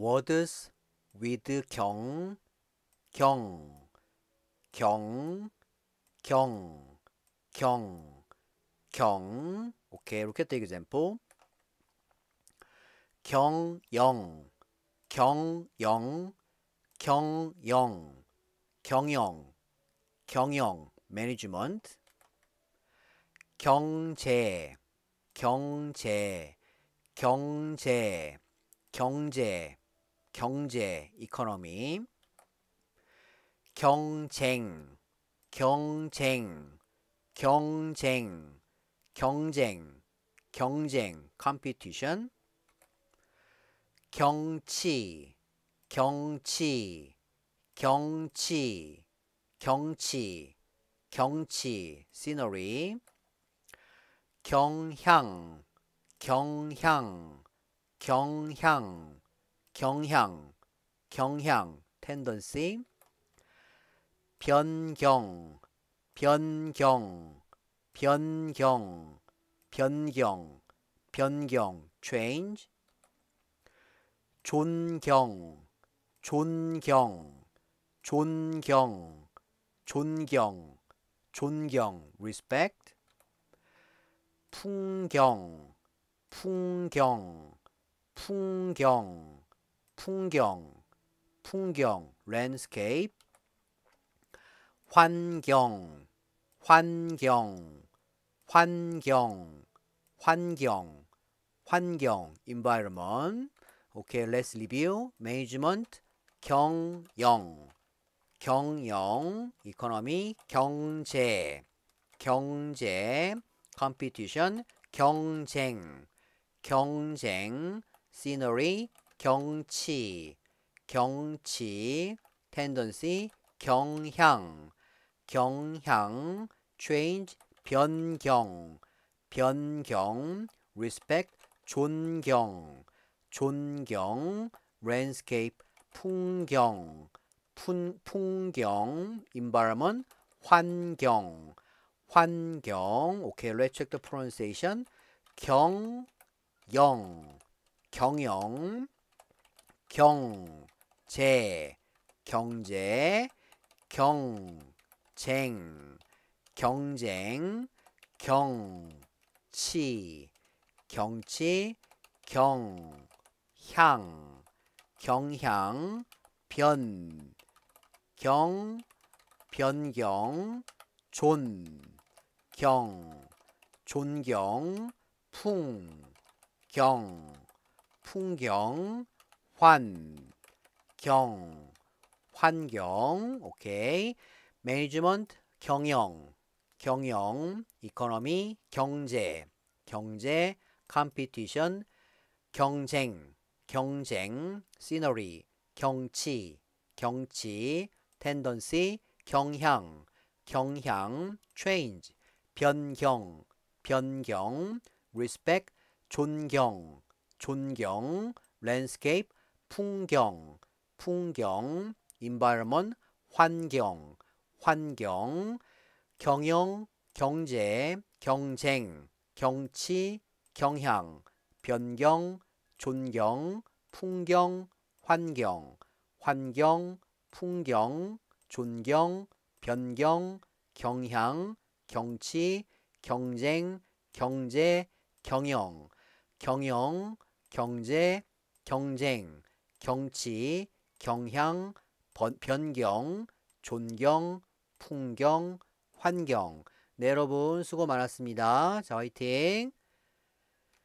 words with 경, 경, 경, 경, 경, 경. 오케이, look at the example. 경영, 경영, 경영, 경영, 경영, management. 경제, 경제, 경제, 경제. 경제, 이코노미. 경쟁, 경쟁, 경쟁, 경쟁, 경쟁, 컴피티션. 경치, 경치, 경치, 경치, 경치, 시너리. n e 경향, 경향, 경향, 경향, 경향, tendency. 변경, 변경, 변경, 변경, 변경, change. 존경, 존경, 존경, 존경, 존경, respect. 풍경, 풍경, 풍경, 풍경, 풍경, landscape, 환경, 환경, 환경, 환경, 환경, environment. 오케이, okay, let's review. management, 경영, 경영, economy, 경제, 경제, competition, 경쟁, 경쟁, scenery, 경치, 경치, tendency, 경향, 경향, change, 변경, 변경, respect, 존경, 존경, landscape, 풍경, 푼, 풍경, environment, 환경, 환경, okay, let's check the pronunciation, 경영, 경영, 경제 경제 경쟁 경쟁 경치 경치 경 향 경향 변 경, 변경, 존, 경, 존경, 풍, 경, 풍경, 환경 환경 오케이 매니지먼트 경영 경영 이코노미 경제 경제 컴피티션 경쟁 경쟁 시너리 경치 경치 텐던시 경향 경향 c h a n 변경 변경 리스펙 존경 존경 l 스케이프 풍경, 풍경, environment, 환경, 환경, 경영, 경제, 경쟁, 경치, 경향, 변경, 존경, 풍경, 환경, 환경, 풍경, 존경, 변경, 경향, 경치, 경쟁, 경제, 경영, 경영, 경제, 경쟁, 경치, 경향, 번, 변경, 존경, 풍경, 환경. 네, 여러분 수고 많았습니다. 자, 화이팅!